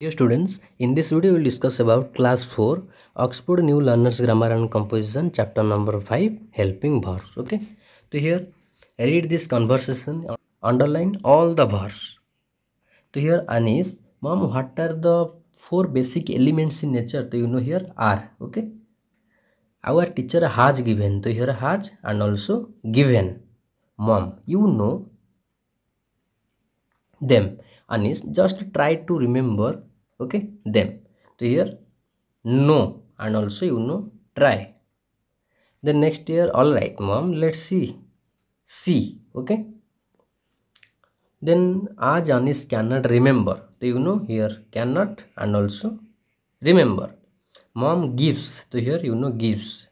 Dear students, in this video we will discuss about class 4 Oxford New Learners Grammar and Composition chapter number 5 helping verbs okay so here read this conversation underline all the verbs so here Anis mom what are the four basic elements in nature so you know here are okay our teacher has given so here has and also given mom you know them Anis just try to remember okay them so here no and also you know try the next year all right mom let's see see okay then आज cannot remember So you know here cannot and also remember mom gives So here you know gives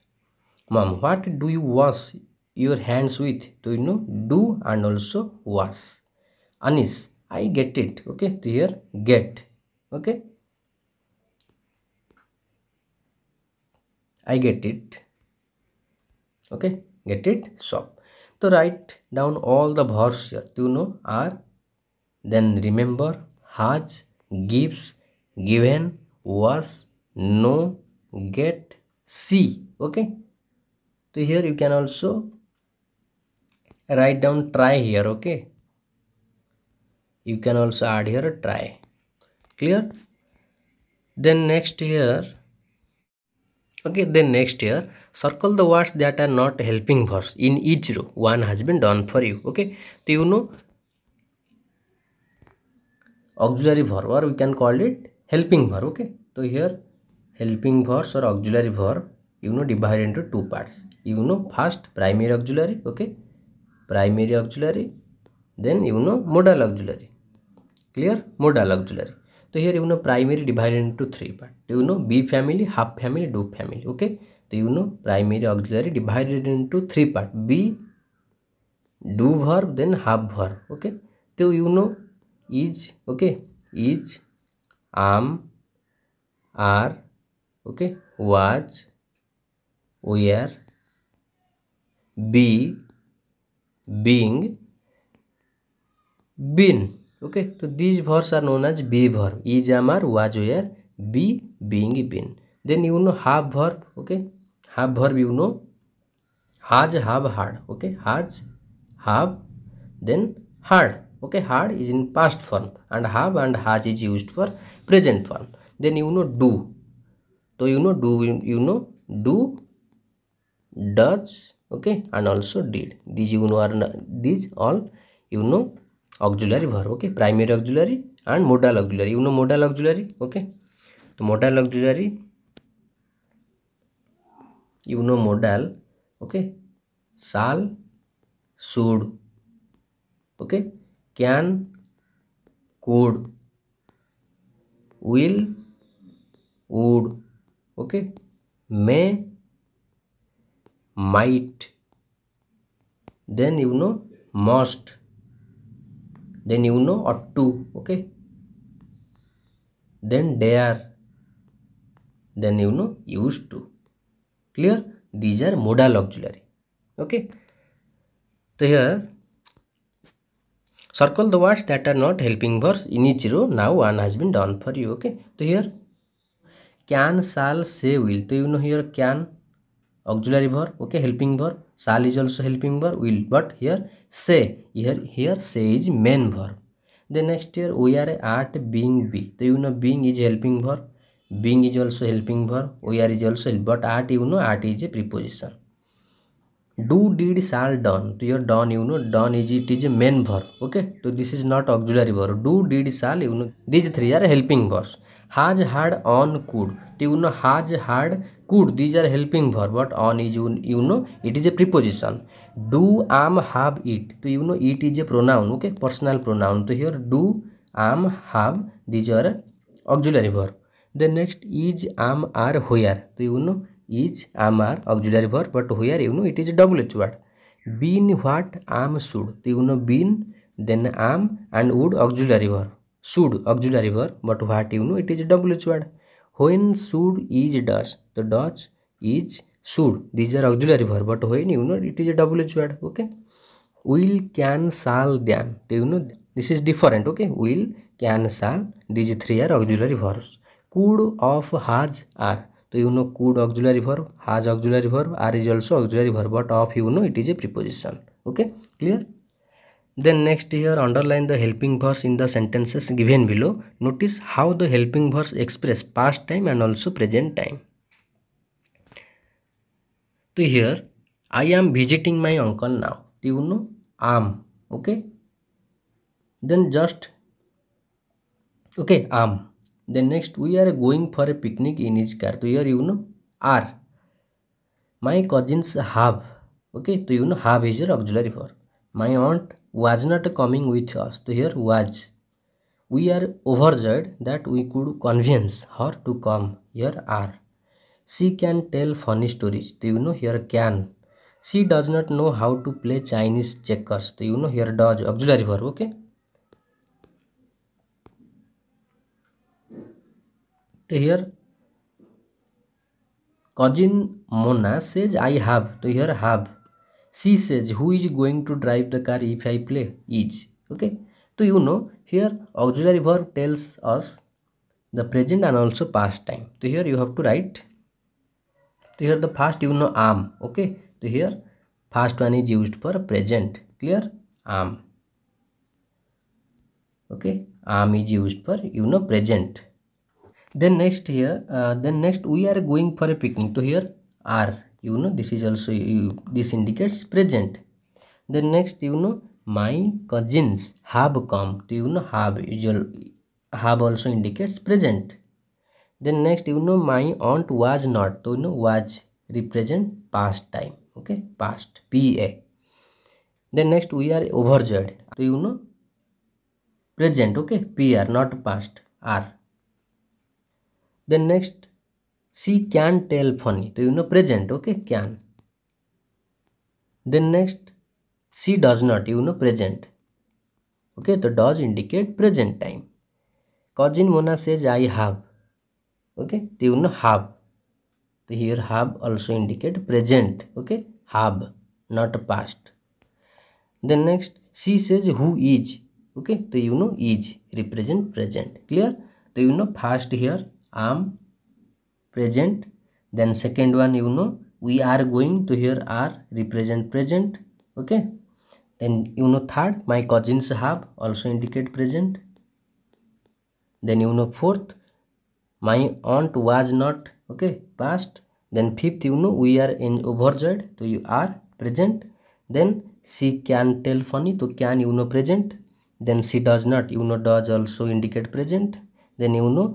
mom what do you wash your hands with So you know do and also wash anis I get it okay So here get okay I get it okay get it shop so write down all the verbs here you know are then remember has gives given was no get see okay so here you can also write down try here okay you can also add here try clear then next here okay then next here circle the words that are not helping verbs in each row one has been done for you okay so you know auxiliary verb or we can call it helping verb okay so here helping verbs or auxiliary verb you know divided into two parts you know first primary auxiliary okay primary auxiliary then you know modal auxiliary clear modal auxiliary तो here you know primary divided into three part you know be family have family do family okay तो you know primary auxiliary divided into three part be do verb then have verb okay तो you know is okay is am are okay was were be being been okay तो these verbs are known as be verb is am are was were be being been then you no have verb okay have verb you know has have had okay has have then had okay had is in past form and have and has is use for present form then you know do तो you know do you know do does okay and also did these you know are these all you know auxiliary verb okay primary auxiliary and modal auxiliary you know modal auxiliary okay तो model auxiliary you know modal okay shall should okay can could will would okay may might then you know must then you know up to okay then dare then you know used to clear these are modal auxiliary okay so here circle the words that are not helping verbs in each row now one has been done for you okay so here can shall say will so you know here can auxiliary verb okay helping verb shall is also helping verb will but here से here here say is main verb then next year we are at being be so you know being is helping verb being is also helping verb we are is also but at you know at is a preposition do did shall done to your done you know done is it is a main verb okay so this is not auxiliary verb do did shall you know these three are helping verbs has had on could तो you know has had could these are helping verb but on is you, you know it is a preposition do am have it so you know it is a pronoun okay personal pronoun so here do am have these are auxiliary verb the next is am are where so you know is am are auxiliary verb but where you know it is a wh word been what am should so you know been then am and would auxiliary verb should auxiliary verb but what you know it is a wh word when should is does the does is should these are auxiliary verb but when you know it is a wh word okay will can shall than you know this is different okay will can shall these three are auxiliary verbs could of has are तो you know could auxiliary verb has auxiliary verb are is also auxiliary verb but of you know it is a preposition okay clear Then next here underline the helping verbs in the sentences given below. Notice how the helping verbs express past time and also present time. So here I am visiting my uncle now. Do You know am okay. Then just okay am. Then next we are going for a picnic in his car. So here you know are. My cousins have okay. So you know have is your auxiliary verb. My aunt was not coming with us तो here was we are overjoyed that we could convince her to come here are she can tell funny stories तो you know here can she does not know how to play Chinese checkers तो you know here does auxiliary verb okay तो here cousin Mona says I have तो here have she says who is going to drive the car if i play is okay so you know here auxiliary verb tells us the present and also past time so here you have to write so here the past you know am okay so here past one is used for present clear am okay am is used for you know present then next here uh, then next we are going for a picnic so here are you know this is also you, this indicates present then next you know my cousins have come to you know have usual have also indicates present then next you know my aunt was not to you know was represent past time okay past pa then next we are overjoyed to you know present okay pr not past r then next she can tell funny so you know present okay can then next she does not you know present okay so does indicate present time cousin mona says i have okay so you know have so here have also indicate present okay have not past then next she says who is okay so you know is represent present clear so you know past here am present then second one you know we are going to here are represent present okay then you know third my cousins have also indicate present then you know fourth my aunt was not okay past then fifth you know we are in overjoyed so you are present then she can tell funny to can you know present then she does not you know does also indicate present then you know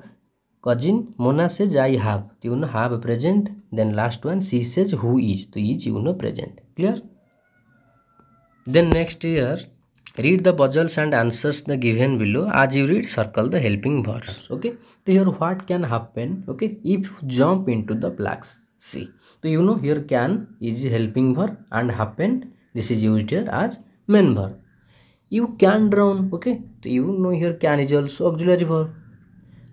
cousin Mona says I have यून have present then last one she says who is तो is you know present clear then next here read the puzzles and answers the given below as you read circle the helping verbs okay तो your what can happen okay if jump in to the blacks she तो you know your can is helping verb and happen this is use here as main verb you can drown okay तो you know your can is also auxiliary verb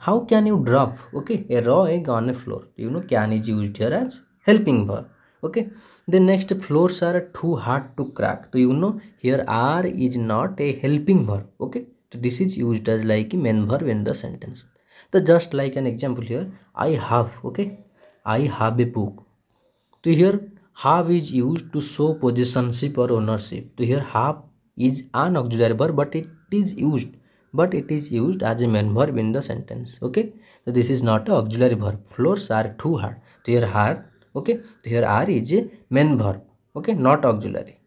how can you drop okay a raw egg on a floor you know can is used here as helping verb okay the next floors are too hard to crack so you know here R is not a helping verb okay so this is used as like a main verb in the sentence the just like an example here i have okay i have a book so here have is used to show possessionship or ownership so here have is an auxiliary verb but it is used but it is used as a main verb in the sentence okay so this is not a auxiliary verb floors are too hard so here hard. okay so here are is a main verb okay not auxiliary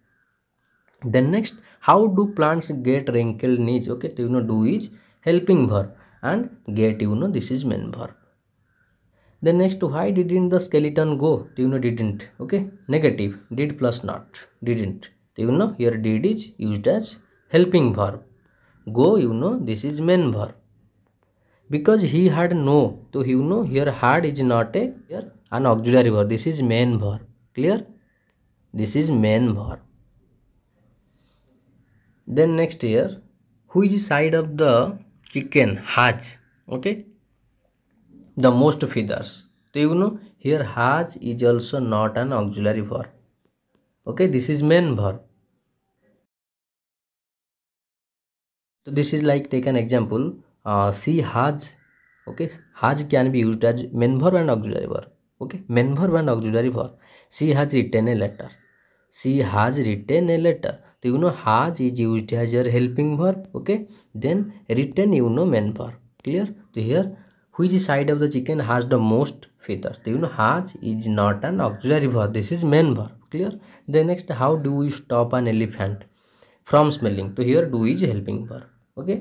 then next how do plants get wrinkled knees okay to, you know do is helping verb and get you know this is main verb then next why didn't the skeleton go do you know didn't okay negative did plus not didn't do you know here did is used as helping verb Go, you know, this is main verb. Because he had no, so you know here had is not a here an auxiliary verb. This is main verb. Clear? This is main verb. Then next here, which side of the chicken has? Okay, the most feathers. So you know here has is also not an auxiliary verb. Okay, this is main verb. तो this is like take an example she has okay has can be use as verb and auxiliary verb okay main main verb and auxiliary verb she has written a letter she has written a letter तो you know has is use as your helping verb okay then written you know main verb clear तो here हुई is side of the chicken has the most feather तो you know has is not an auxiliary verb this is main verb clear then next how do you stop an elephant from smelling so here do is helping verb okay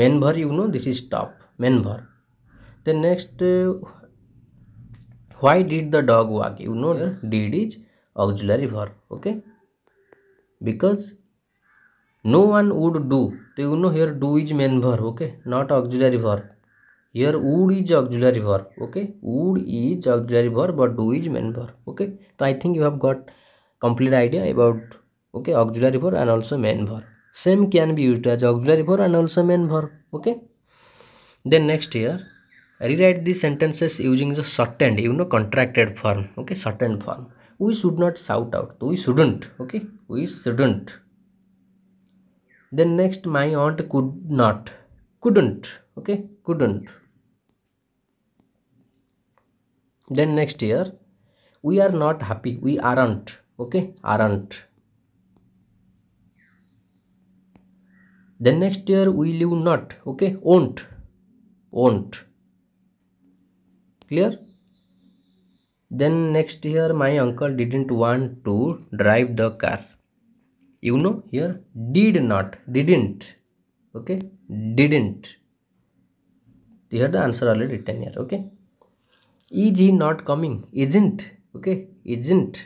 main verb you know this is stop main verb then next uh, why did the dog walk you know did is auxiliary verb okay because no one would do so you know here do is main verb okay not auxiliary verb here would is auxiliary verb okay would is auxiliary verb but do is main verb okay so i think you have got complete idea about okay auxiliary verb and also main verb same can be used as auxiliary verb and also main verb okay then next here rewrite these sentences using the shortened you know contracted form okay shortened form we should not shout out we shouldn't okay we shouldn't then next my aunt could not couldn't okay couldn't then next year, we are not happy we aren't okay aren't then next year will you not okay won't won't clear then next year my uncle didn't want to drive the car you know here did not didn't okay didn't here the answer already written here okay is he not coming isn't okay isn't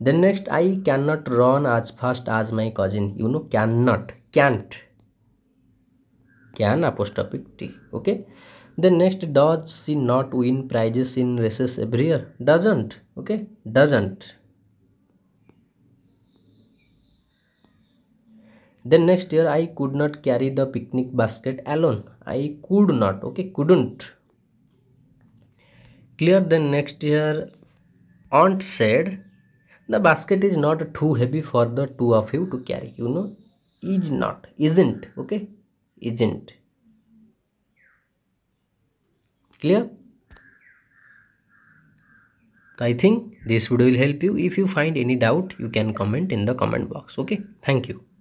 then next i cannot run as fast as my cousin you know cannot can't can apostrophe t okay then next does she not win prizes in races every year doesn't okay doesn't then next year i could not carry the picnic basket alone i could not okay couldn't clear then next year aunt said the basket is not too heavy for the two of you to carry you know is not isn't okay isn't clear i think this video will help you if you find any doubt you can comment in the comment box okay thank you